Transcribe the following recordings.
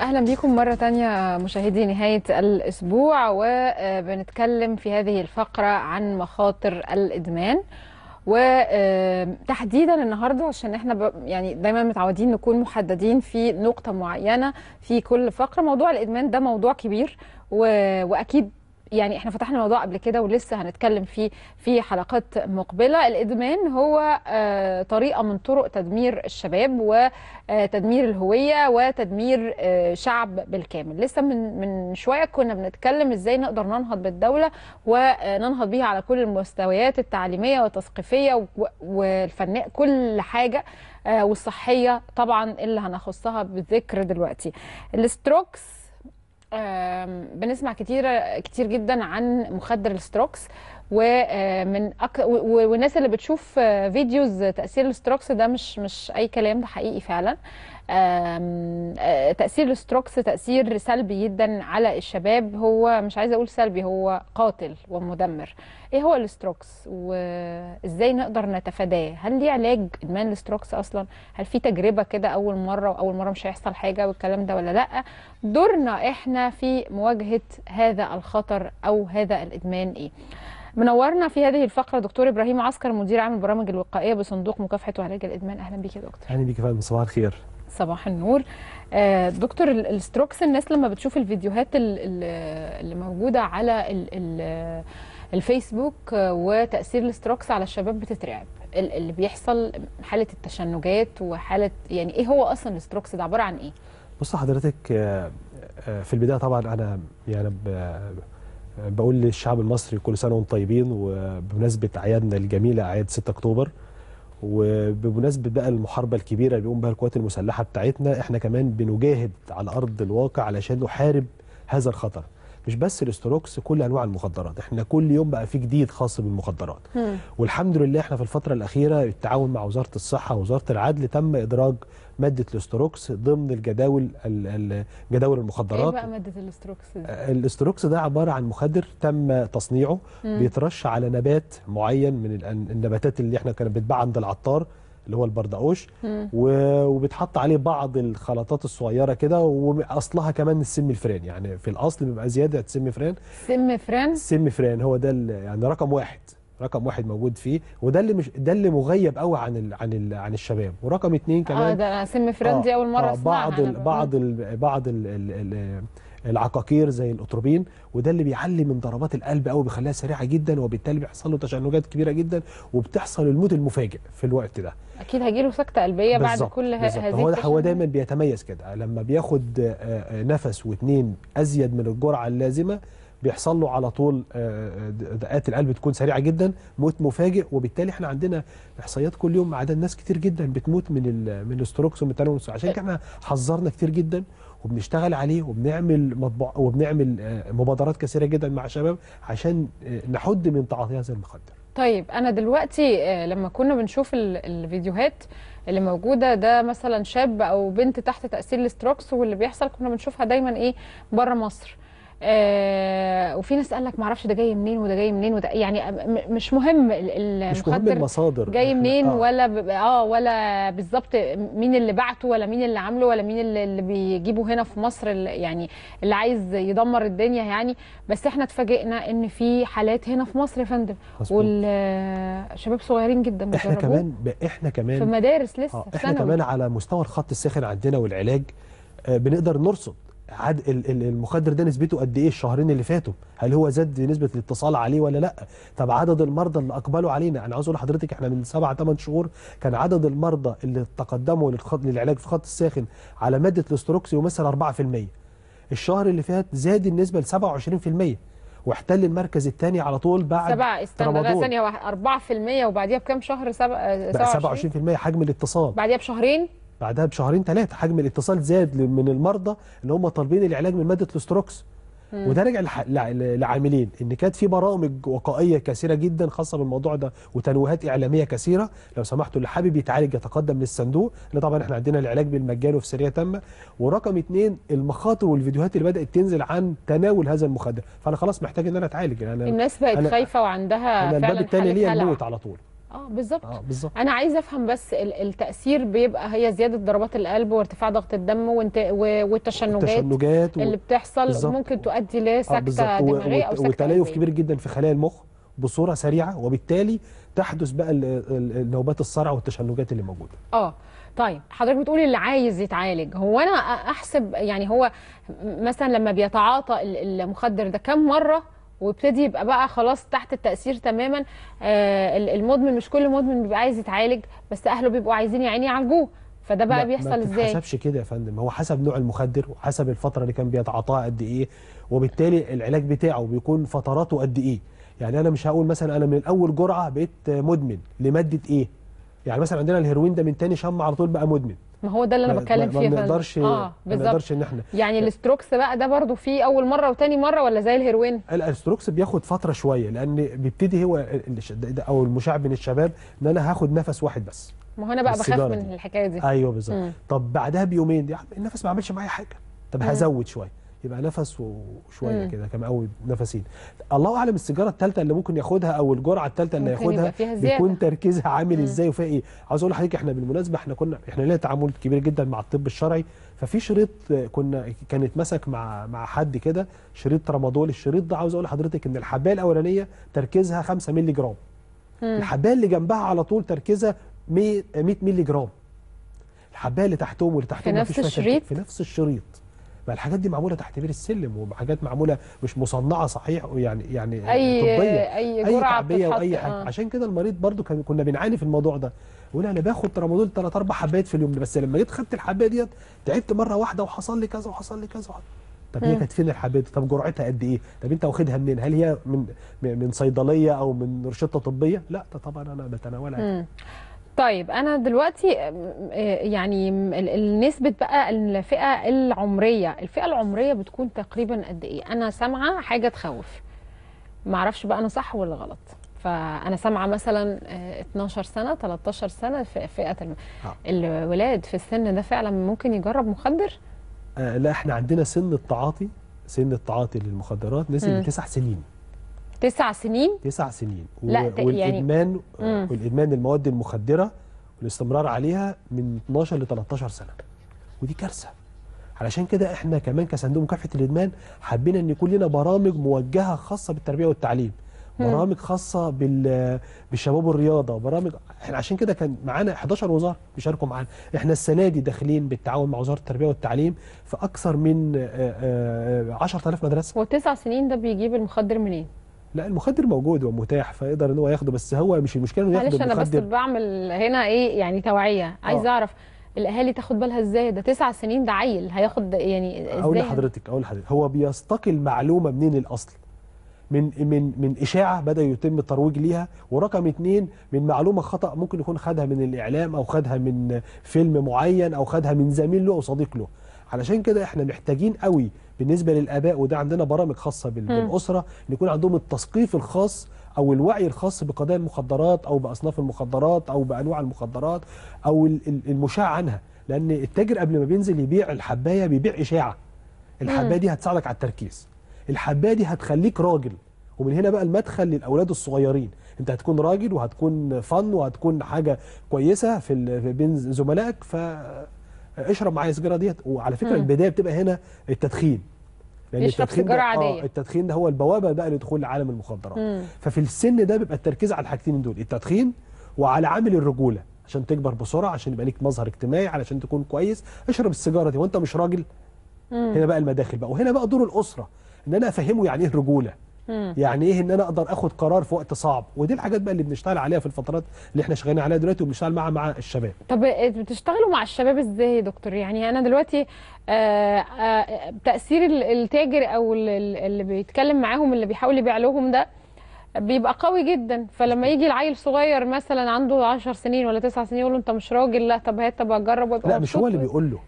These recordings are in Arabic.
اهلا بيكم مره تانية مشاهدي نهايه الاسبوع وبنتكلم في هذه الفقره عن مخاطر الادمان وتحديدا النهارده عشان احنا يعني دايما متعودين نكون محددين في نقطه معينه في كل فقره موضوع الادمان ده موضوع كبير واكيد يعني احنا فتحنا الموضوع قبل كده ولسه هنتكلم فيه في حلقات مقبله الادمان هو آه، طريقه من طرق تدمير الشباب وتدمير الهويه وتدمير آه، شعب بالكامل لسه من من شويه كنا بنتكلم ازاي نقدر ننهض بالدوله وننهض بيها على كل المستويات التعليميه والتثقيفيه والفنيه كل حاجه آه، والصحيه طبعا اللي هنخصها بالذكر دلوقتي الستروكس بنسمع كتير كتير جدا عن مخدر الستروكس ومن أك... والناس اللي بتشوف آه، فيديوز تاثير الستروكس ده مش مش اي كلام ده حقيقي فعلا آه، تاثير الستروكس تاثير سلبي جدا على الشباب هو مش عايزه اقول سلبي هو قاتل ومدمر ايه هو الستروكس وازاي نقدر نتفاداه هل ليه علاج ادمان الستروكس اصلا هل في تجربه كده اول مره واول مره مش هيحصل حاجه والكلام ده ولا لا دورنا احنا في مواجهه هذا الخطر او هذا الادمان ايه منورنا في هذه الفقره دكتور ابراهيم عسكر مدير عام البرامج الوقائيه بصندوق مكافحه وعلاج الادمان اهلا بيك يا دكتور اهلا بيك يا فندم صباح الخير صباح النور آه، دكتور الستروكس الناس لما بتشوف الفيديوهات اللي موجوده على الفيسبوك آه، وتاثير الستروكس على الشباب بتترعب اللي بيحصل حاله التشنجات وحاله يعني ايه هو اصلا الستروكس ده عباره عن ايه بص حضرتك آه، في البدايه طبعا انا يعني بقول للشعب المصري كل سنه وانتم طيبين وبمناسبه اعيادنا الجميله اعياد 6 اكتوبر وبمناسبه بقى المحاربه الكبيره اللي بيقوم بها القوات المسلحه بتاعتنا احنا كمان بنجاهد على ارض الواقع علشان نحارب هذا الخطر مش بس الاستروكس كل انواع المخدرات احنا كل يوم بقى في جديد خاص بالمخدرات م. والحمد لله احنا في الفتره الاخيره بالتعاون مع وزاره الصحه ووزاره العدل تم ادراج ماده الاستروكس ضمن الجداول جداول المخدرات ايه بقى ماده الاستروكس آه، الاستروكس ده عباره عن مخدر تم تصنيعه م. بيترش على نبات معين من النباتات اللي احنا كانت بتتباع عند العطار اللي هو البردقوش وبيتحط عليه بعض الخلطات الصغيره كده واصلها كمان السم فران يعني في الاصل بيبقى زياده سم فران سم فران سم فران هو ده يعني رقم واحد رقم واحد موجود فيه وده اللي مش ده اللي مغيب قوي عن ال عن ال عن الشباب ورقم اثنين كمان اه ده سم فران دي اول مره آه اسمعها بعض ال بعض ال بعض ال ال ال العقاقير زي الاتروبين وده اللي بيعلي من ضربات القلب قوي بيخليها سريعه جدا وبالتالي بيحصل له تشنجات كبيره جدا وبتحصل الموت المفاجئ في الوقت ده اكيد هيجي له سكته قلبيه بعد كل هذه هو هو دايما بيتميز كده لما بياخد آه، آه، نفس واتنين ازيد من الجرعه اللازمه بيحصل له على طول آه، دقات القلب تكون سريعه جدا موت مفاجئ وبالتالي احنا عندنا احصائيات كل يوم عدد ناس كتير جدا بتموت من من الاستروكس ومن التنمس عشان كده احنا حذرنا كتير جدا وبنشتغل عليه وبنعمل مطبوع وبنعمل آه، مبادرات كثيره جدا مع شباب عشان آه، نحد من تعاطي هذا المخدر طيب انا دلوقتي آه، لما كنا بنشوف الفيديوهات اللي موجوده ده مثلا شاب او بنت تحت تاثير الاستروكس واللي بيحصل كنا بنشوفها دايما ايه بره مصر آه وفي ناس قال لك ما اعرفش ده جاي منين وده جاي منين وده يعني مش مهم مش مهم المصادر جاي منين آه. ولا اه ولا بالظبط مين اللي بعته ولا مين اللي عامله ولا مين اللي بيجيبه هنا في مصر اللي يعني اللي عايز يدمر الدنيا يعني بس احنا اتفاجئنا ان في حالات هنا في مصر يا فندم والشباب صغيرين جدا احنا كمان احنا كمان في مدارس لسه آه. احنا كمان على مستوى الخط الساخن عندنا والعلاج آه، بنقدر نرصد عد المخدر ده نسبته قد ايه الشهرين اللي فاتوا هل هو زاد نسبه الاتصال عليه ولا لا طب عدد المرضى اللي اقبلوا علينا انا عاوز اقول لحضرتك احنا من 7 8 شهور كان عدد المرضى اللي تقدموا للعلاج في خط الساخن على ماده الاستروكسي يمثل 4% الشهر اللي فات زاد النسبه ل 27% واحتل المركز الثاني على طول بعد سبعة استنى لا ثانية 4% وبعديها بكام شهر سبع 27% حجم الاتصال بعديها بشهرين بعدها بشهرين ثلاثة حجم الاتصال زاد من المرضى اللي هم طالبين العلاج من مادة الاستروكس وده رجع لعاملين ان كانت في برامج وقائيه كثيره جدا خاصه بالموضوع ده وتنويهات اعلاميه كثيره لو سمحتوا اللي حابب يتعالج يتقدم للصندوق اللي طبعا احنا عندنا العلاج بالمجان وفي سريه تامه ورقم اثنين المخاطر والفيديوهات اللي بدات تنزل عن تناول هذا المخدر فانا خلاص محتاج ان انا اتعالج يعني الناس بقت خايفه وعندها أنا فعلا الباب الثاني ليا الموت على طول اه بالظبط آه بالظبط انا عايزه افهم بس التاثير بيبقى هي زياده ضربات القلب وارتفاع ضغط الدم وانت والتشنجات التشنجات و... اللي بتحصل بالزبط. ممكن تؤدي لسكته آه دماغيه او سكته وتليف كبير جدا في خلايا المخ بصوره سريعه وبالتالي تحدث بقى نوبات الصرع والتشنجات اللي موجوده اه طيب حضرتك بتقولي اللي عايز يتعالج هو انا احسب يعني هو مثلا لما بيتعاطى المخدر ده كم مره وابتدي يبقى بقى خلاص تحت التاثير تماما آه، المدمن مش كل مدمن بيبقى عايز يتعالج بس اهله بيبقوا عايزين يا عيني يعالجوه فده بقى بيحصل ازاي؟ ما بتتحسبش كده يا فندم هو حسب نوع المخدر وحسب الفتره اللي كان بيتعاطاها قد ايه وبالتالي العلاج بتاعه بيكون فتراته قد ايه؟ يعني انا مش هقول مثلا انا من اول جرعه بقيت مدمن لماده ايه؟ يعني مثلا عندنا الهيروين ده من تاني شم على طول بقى مدمن ما هو ده اللي انا بتكلم فيه ما بنقدرش اه بالظبط ما نقدرش ان احنا يعني آه. الاستروكس بقى ده برضو فيه اول مره وتاني مره ولا زي الهيروين الاستروكس بياخد فتره شويه لان بيبتدي هو او المشاع بين الشباب ان انا هاخد نفس واحد بس ما هو انا بقى بخاف من الحكايه دي ايوه بالظبط طب بعدها بيومين يا عم النفس ما عملش معايا حاجه طب هزود شويه يبقى نفس وشويه كده كان قوي نفسين الله اعلم السيجاره الثالثه اللي ممكن ياخدها او الجرعه الثالثه اللي هياخدها بيكون تركيزها عامل ازاي وفيها ايه عاوز اقول لحضرتك احنا بالمناسبه احنا كنا احنا لنا تعامل كبير جدا مع الطب الشرعي ففي شريط كنا كان اتمسك مع مع حد كده شريط ترامادول الشريط ده عاوز اقول لحضرتك ان الحبايه الاولانيه تركيزها 5 مللي جرام الحبايه اللي جنبها على طول تركيزها 100 مللي جرام الحبايه اللي تحتهم واللي تحتهم في نفس الشريط في نفس الشريط ما الحاجات دي معموله تحت بير السلم وحاجات معموله مش مصنعه صحيح يعني يعني أي طبيه اي جرعه اي واي حاجه آه. عشان كده المريض برضو كنا بنعاني في الموضوع ده يقول انا باخد ترامادول ثلاث اربع حبات في اليوم بس لما جيت خدت الحبايه ديت تعبت مره واحده وحصل لي كذا وحصل لي كذا طب هي كانت فين الحبايه طب جرعتها قد ايه طب انت واخدها منين هل هي من من صيدليه او من رشته طبيه لا طبعا انا بتناولها طيب انا دلوقتي آه، يعني نسبه بقى الفئه العمريه الفئه العمريه بتكون تقريبا قد ايه انا سامعه حاجه تخوف ما اعرفش بقى انا صح ولا غلط فانا سامعه مثلا 12 آه، سنه 13 سنه في فئه الم... آه. الولاد في السن ده فعلا ممكن يجرب مخدر آه لا احنا عندنا سن التعاطي سن التعاطي للمخدرات نزل لتسع سنين تسع سنين تسع سنين لا والادمان يعني... والادمان المواد المخدره والاستمرار عليها من 12 ل 13 سنه ودي كارثه علشان كده احنا كمان كصندوق مكافحه الادمان حبينا ان يكون لنا برامج موجهه خاصه بالتربيه والتعليم برامج خاصه بال بالشباب والرياضه برامج احنا عشان كده كان معانا 11 وزاره بيشاركوا معانا احنا السنه دي داخلين بالتعاون مع وزاره التربيه والتعليم في اكثر من 10000 آه، آه، آه، مدرسه وتسع سنين ده بيجيب المخدر منين لا المخدر موجود ومتاح فيقدر ان هو ياخده بس هو مش المشكله انه ياخده معلش انا بس بعمل هنا ايه يعني توعيه عايز آه. اعرف الاهالي تاخد بالها ازاي ده تسع سنين ده عيل هياخد يعني ازاي اقول لحضرتك اقول لحضرتك هو بيستقي المعلومه منين الاصل من من من اشاعه بدا يتم الترويج ليها ورقم اثنين من معلومه خطا ممكن يكون خدها من الاعلام او خدها من فيلم معين او خدها من زميل له او صديق له علشان كده احنا محتاجين قوي بالنسبة للآباء وده عندنا برامج خاصة بالأسرة ان يكون عندهم التثقيف الخاص أو الوعي الخاص بقضايا المخدرات أو بأصناف المخدرات أو بأنواع المخدرات أو المشاع عنها لأن التاجر قبل ما بينزل يبيع الحباية بيبيع إشاعة الحباية دي هتساعدك على التركيز الحباية دي هتخليك راجل ومن هنا بقى المدخل للأولاد الصغيرين انت هتكون راجل وهتكون فن وهتكون حاجة كويسة في بين زملائك ف اشرب معايا السيجاره ديت وعلى فكره م. البدايه بتبقى هنا التدخين لان التدخين ده آه، عادية. آه التدخين ده هو البوابه بقى لدخول عالم المخدرات م. ففي السن ده بيبقى التركيز على الحاجتين دول التدخين وعلى عامل الرجوله عشان تكبر بسرعه عشان يبقى ليك مظهر اجتماعي علشان تكون كويس اشرب السيجاره دي وانت مش راجل م. هنا بقى المداخل بقى وهنا بقى دور الاسره ان انا افهمه يعني ايه رجوله يعني ايه ان انا اقدر اخد قرار في وقت صعب ودي الحاجات بقى اللي بنشتغل عليها في الفترات اللي احنا شغالين عليها دلوقتي وبنشتغل معاها مع الشباب طب إيه، بتشتغلوا مع الشباب ازاي يا دكتور يعني انا دلوقتي آه، آه، تاثير التاجر او اللي بيتكلم معاهم اللي بيحاول يبيع لهم ده بيبقى قوي جدا فلما يجي العيل صغير مثلا عنده 10 سنين ولا 9 سنين يقول له انت مش راجل لا طب هات طب اجرب لا مش هو اللي بيقول له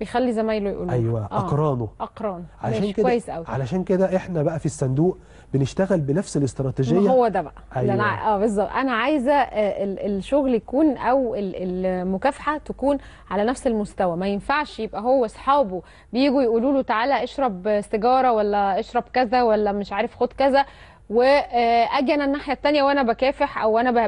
بيخلي زمايله يقولوا ايوه آه. اقرانه اقرانه علشان كده كويس قوي علشان كده احنا بقى في الصندوق بنشتغل بنفس الاستراتيجيه ما هو ده بقى أيوة. انا اه بالظبط انا عايزه آه، الشغل يكون او المكافحه تكون على نفس المستوى ما ينفعش يبقى هو اصحابه بييجوا يقولوا له تعالى اشرب سيجاره ولا اشرب كذا ولا مش عارف خد كذا واجي انا الناحيه الثانيه وانا بكافح او انا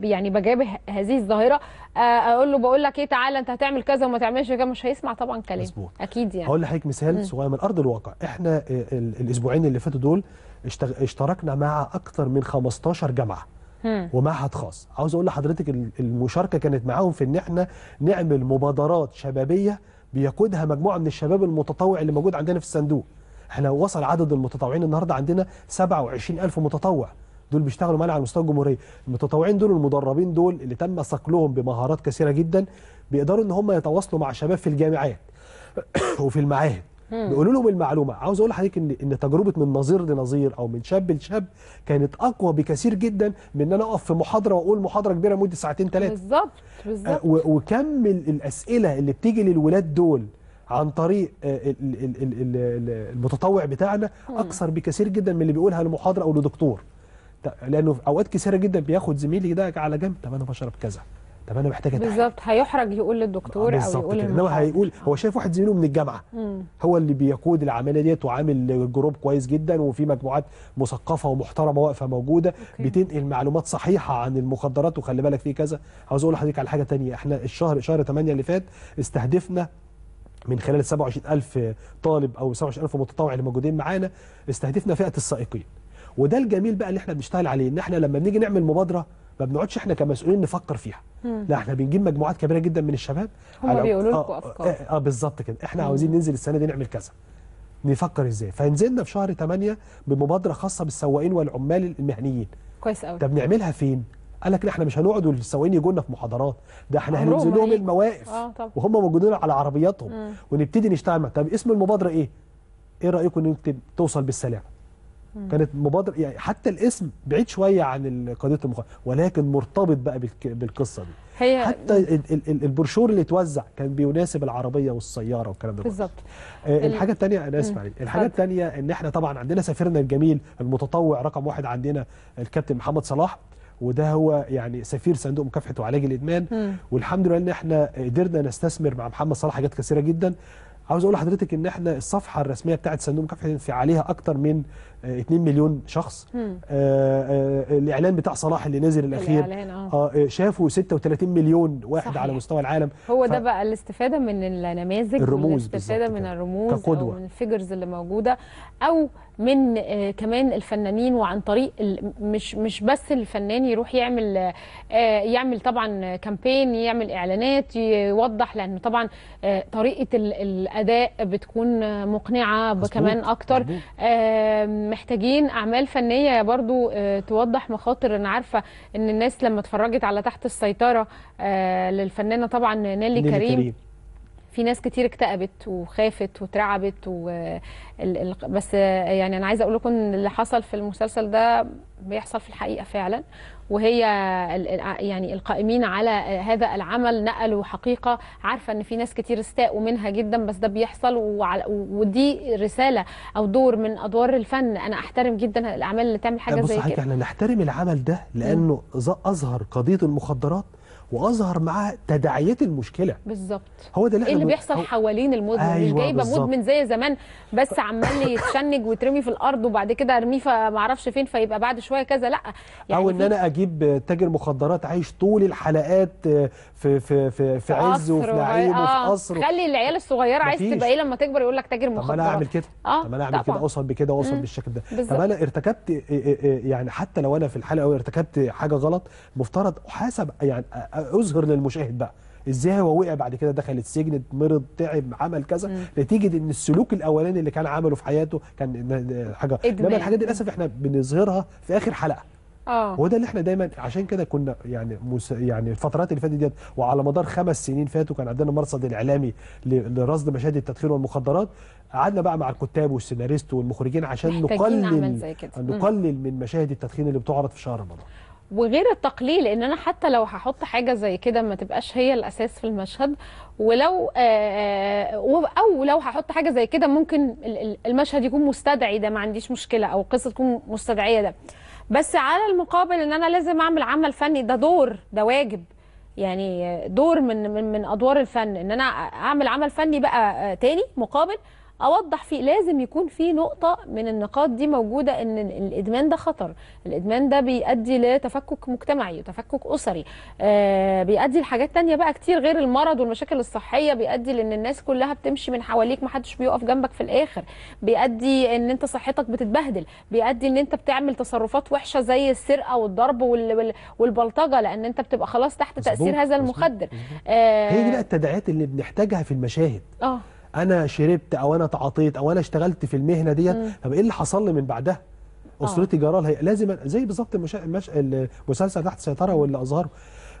يعني بجابه هذه الظاهره آه، اقول له بقول لك ايه تعالى انت هتعمل كذا وما تعملش كذا مش هيسمع طبعا كلام مزبوط. اكيد يعني هقول لحضرتك مثال صغير من ارض الواقع احنا آه، الاسبوعين اللي فاتوا دول اشتركنا مع اكثر من 15 جامعه ومعهد خاص عاوز اقول لحضرتك المشاركه كانت معاهم في ان احنا نعمل مبادرات شبابيه بيقودها مجموعه من الشباب المتطوع اللي موجود عندنا في الصندوق احنا وصل عدد المتطوعين النهارده عندنا 27000 متطوع دول بيشتغلوا معانا على مستوى الجمهوريه المتطوعين دول المدربين دول اللي تم صقلهم بمهارات كثيره جدا بيقدروا ان هم يتواصلوا مع شباب في الجامعات وفي المعاهد بيقولوا لهم المعلومه عاوز اقول لحضرتك ان ان تجربه من نظير لنظير او من شاب لشاب كانت اقوى بكثير جدا من ان انا اقف في محاضره واقول محاضره كبيره مدة ساعتين ثلاثه بالظبط بالظبط أه، وكم الاسئله اللي بتيجي للولاد دول عن طريق آه، المتطوع بتاعنا اكثر بكثير جدا من اللي بيقولها لمحاضر او لدكتور لانه في اوقات كثيره جدا بياخد زميلي ده على جنب طب انا بشرب كذا طب انا محتاج اتحقق بالظبط هيحرج يقول للدكتور او يقول انما هيقول هو شايف واحد زميله من الجامعه هو اللي بيقود العمليه ديت وعامل جروب كويس جدا وفي مجموعات مثقفه ومحترمه واقفه موجوده أوكي. بتنقل معلومات صحيحه عن المخدرات وخلي بالك في كذا عاوز اقول لحضرتك على حاجه ثانيه احنا الشهر شهر 8 اللي فات استهدفنا من خلال 27000 طالب او 27000 متطوع اللي موجودين معانا استهدفنا فئه السائقين وده الجميل بقى اللي احنا بنشتغل عليه ان احنا لما بنيجي نعمل مبادره ما بنقعدش احنا كمسؤولين نفكر فيها لا احنا بنجيب مجموعات كبيره جدا من الشباب هم بيقولوا لكم آه، افكار اه, آه بالظبط كده احنا عاوزين ننزل السنه دي نعمل كذا نفكر ازاي فنزلنا في شهر 8 بمبادره خاصه بالسواقين والعمال المهنيين كويس قوي طب نعملها فين قال لك احنا مش هنقعد والثواني يجوا لنا في محاضرات ده احنا هننزل لهم يعني. المواقف آه وهم موجودين على عربياتهم مم. ونبتدي نشتغل مع طب اسم المبادره ايه ايه رايكم ان توصل بالسلامه مم. كانت مبادره يعني حتى الاسم بعيد شويه عن قضيه المخالفه ولكن مرتبط بقى بالقصه دي هي حتى البروشور اللي اتوزع كان بيناسب العربيه والسياره والكلام ده بالظبط آه، الحاجه الثانيه انا اسف عليك يعني، الحاجه الثانيه ان احنا طبعا عندنا سفيرنا الجميل المتطوع رقم واحد عندنا الكابتن محمد صلاح وده هو يعني سفير صندوق مكافحه وعلاج الادمان م. والحمد لله ان احنا قدرنا نستثمر مع محمد صلاح حاجات كثيره جدا عاوز اقول لحضرتك ان احنا الصفحه الرسميه بتاعت صندوق مكافحه في عليها اكتر من 2 آه، مليون شخص آه، آه، الاعلان بتاع صلاح اللي نزل الاخير آه. شافوا 36 مليون واحد صحيح. على مستوى العالم هو ف... ده بقى الاستفاده من النماذج الرموز الاستفاده من الرموز كقدوة. او من الفيجرز اللي موجوده او من آه كمان الفنانين وعن طريق مش مش بس الفنان يروح يعمل آه يعمل طبعا كامبين يعمل اعلانات يوضح لان طبعا آه طريقه الاداء بتكون مقنعه كمان اكتر آه محتاجين اعمال فنيه برضو آه، توضح مخاطر انا عارفه ان الناس لما اتفرجت على تحت السيطره آه، للفنانه طبعا نالي كريم, كريم. في ناس كتير اكتئبت وخافت وترعبت و... آه، بس يعني انا عايزه اقول لكم ان اللي حصل في المسلسل ده بيحصل في الحقيقه فعلا وهي يعني القائمين على هذا العمل نقلوا حقيقه عارفه ان في ناس كتير استاءوا منها جدا بس ده بيحصل ودي رساله او دور من ادوار الفن انا احترم جدا الاعمال اللي تعمل حاجه زي كده بص احنا نحترم العمل ده لانه اظهر قضيه المخدرات واظهر معاها تداعيات المشكله بالظبط هو ده اللي, إيه اللي بيحصل هو... حوالين المدمن أيوة مش جايبه مدمن زي زمان بس عمال يتشنج ويترمي في الارض وبعد كده ارميه فمعرفش فين فيبقى بعد شويه كذا لا يعني او ان انا اجيب تاجر مخدرات عايش طول الحلقات آه، في في في, في عز وفي نعيم آه. وفي قصر خلي العيال الصغيره عايز تبقى ايه لما تكبر يقول لك تاجر مخدرات طب انا اعمل كده آه. طب انا اعمل كده اوصل بكده اوصل بالشكل ده طب انا ارتكبت آه، يعني حتى لو انا في الحلقه ارتكبت حاجه غلط مفترض احاسب يعني اظهر للمشاهد بقى ازاي هو وقع بعد كده دخل السجن مرض تعب عمل كذا نتيجه ان السلوك الاولاني اللي كان عمله في حياته كان حاجه انما الحاجات دي للاسف احنا بنظهرها في اخر حلقه اه وده اللي احنا دايما عشان كده كنا يعني مس... يعني الفترات اللي فاتت ديت وعلى مدار خمس سنين فاتوا كان عندنا مرصد الاعلامي ل... لرصد مشاهد التدخين والمخدرات قعدنا بقى مع الكتاب والسيناريست والمخرجين عشان نقلل نقلل من مشاهد التدخين اللي بتعرض في شهر رمضان وغير التقليل ان انا حتى لو هحط حاجه زي كده ما تبقاش هي الاساس في المشهد ولو آه، آه، او لو هحط حاجه زي كده ممكن المشهد يكون مستدعي ده ما عنديش مشكله او القصه تكون مستدعيه ده بس على المقابل ان انا لازم اعمل عمل فني ده دور ده واجب يعني دور من من, من ادوار الفن ان انا اعمل عمل فني بقى آه، تاني مقابل اوضح فيه لازم يكون في نقطه من النقاط دي موجوده ان الادمان ده خطر الادمان ده بيؤدي لتفكك مجتمعي وتفكك اسري آه بيؤدي لحاجات تانية بقى كتير غير المرض والمشاكل الصحيه بيؤدي لان الناس كلها بتمشي من حواليك ما حدش بيقف جنبك في الاخر بيؤدي ان انت صحتك بتتبهدل بيؤدي ان انت بتعمل تصرفات وحشه زي السرقه والضرب والبلطجه لان انت بتبقى خلاص تحت مزبوط تاثير هذا المخدر مزبوط. مزبوط. آه هي دي بقى التداعيات اللي بنحتاجها في المشاهد اه انا شربت او انا تعاطيت او انا اشتغلت في المهنه ديت طب ايه اللي حصل لي من بعدها آه. اسرتي جرى لها لازم زي بالظبط المشا... المش... المسلسل تحت السيطره واللي اظهره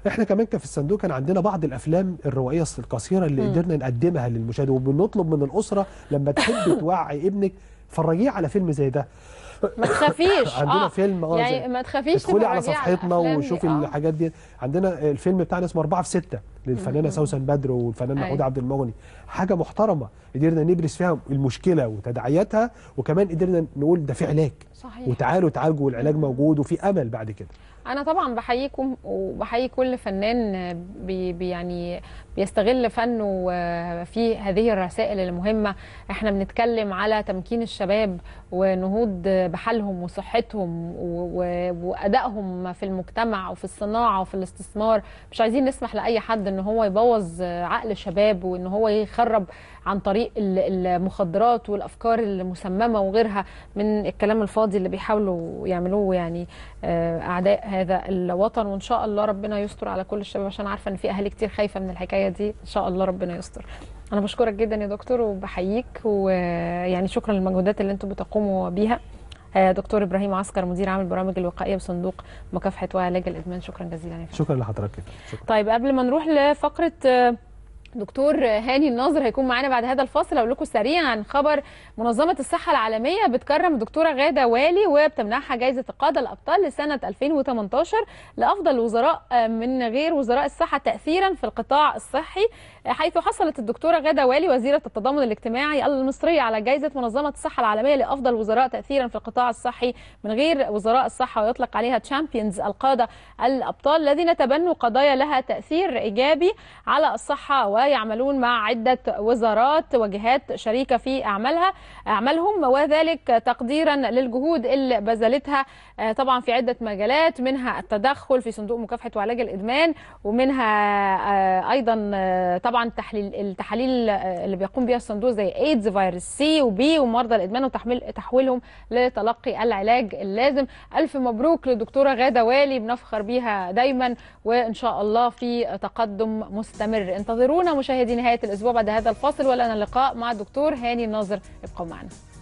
احنا كمان كان في الصندوق كان عندنا بعض الافلام الروائيه القصيره اللي م. قدرنا نقدمها للمشاهد وبنطلب من الاسره لما تحب توعي ابنك فرجيه على فيلم زي ده ما تخافيش عندنا آه. فيلم اه يعني ما تخافيش ادخلي على صفحتنا وشوفي آه. الحاجات دي عندنا الفيلم بتاعنا اسمه 4 في 6 للفنانه سوسن بدر والفنان أيوة. محمود عبد المغني حاجه محترمه قدرنا نبرز فيها المشكله وتداعياتها وكمان قدرنا نقول ده في علاج صحيح. وتعالوا تعالجوا والعلاج موجود وفي امل بعد كده انا طبعا بحييكم وبحيي كل فنان بي يعني بيستغل فنه في هذه الرسائل المهمه احنا بنتكلم على تمكين الشباب ونهوض بحالهم وصحتهم وادائهم في المجتمع وفي الصناعه وفي الاستثمار مش عايزين نسمح لاي حد ان هو يبوظ عقل الشباب وان هو يخرب عن طريق المخدرات والافكار المسممه وغيرها من الكلام الفاضي اللي بيحاولوا يعملوه يعني آه، اعداء هذا الوطن وان شاء الله ربنا يستر على كل الشباب عشان عارفه ان في اهالي كتير خايفه من الحكايه دي ان شاء الله ربنا يستر انا بشكرك جدا يا دكتور وبحييك ويعني شكرا للمجهودات اللي انتم بتقوموا بيها آه، دكتور ابراهيم عسكر مدير عام البرامج الوقائيه بصندوق مكافحه وعلاج الادمان شكرا جزيلا يا فندم شكرا لحضرتك طيب قبل ما نروح لفقره آه، دكتور هاني الناظر هيكون معانا بعد هذا الفاصل اقول لكم سريعا خبر منظمه الصحه العالميه بتكرم الدكتوره غاده والي وبتمنحها جائزه القاده الابطال لسنه 2018 لافضل وزراء آه، من غير وزراء الصحه تاثيرا في القطاع الصحي آه، حيث حصلت الدكتوره غاده والي وزيره التضامن الاجتماعي المصريه على جائزه منظمه الصحه العالميه لافضل وزراء تاثيرا في القطاع الصحي من غير وزراء الصحه ويطلق عليها تشامبيونز القاده الابطال الذين تبنوا قضايا لها تاثير ايجابي على الصحه و ويعملون مع عدة وزارات وجهات شريكة في أعمالها أعمالهم وذلك تقديرا للجهود اللي بذلتها آه، طبعا في عدة مجالات منها التدخل في صندوق مكافحة وعلاج الإدمان ومنها آه، أيضا آه، طبعا تحليل التحاليل اللي بيقوم بها الصندوق زي ايدز فيروس سي وبي ومرضى الإدمان وتحميل تحويلهم لتلقي العلاج اللازم ألف مبروك للدكتورة غادة والي بنفخر بيها دايما وإن شاء الله في تقدم مستمر انتظرونا مشاهدي نهايه الاسبوع بعد هذا الفاصل ولنا اللقاء مع الدكتور هاني الناظر ابقوا معنا